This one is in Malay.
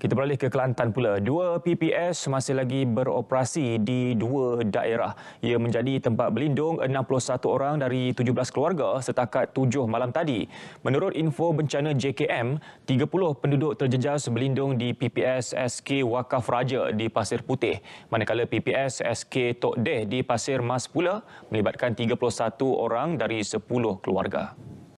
Kita beralih ke Kelantan pula. Dua PPS masih lagi beroperasi di dua daerah. Ia menjadi tempat berlindung 61 orang dari 17 keluarga setakat 7 malam tadi. Menurut info bencana JKM, 30 penduduk terjejas berlindung di PPS SK Wakaf Raja di Pasir Putih. Manakala PPS SK Tok Deh di Pasir Mas pula melibatkan 31 orang dari 10 keluarga.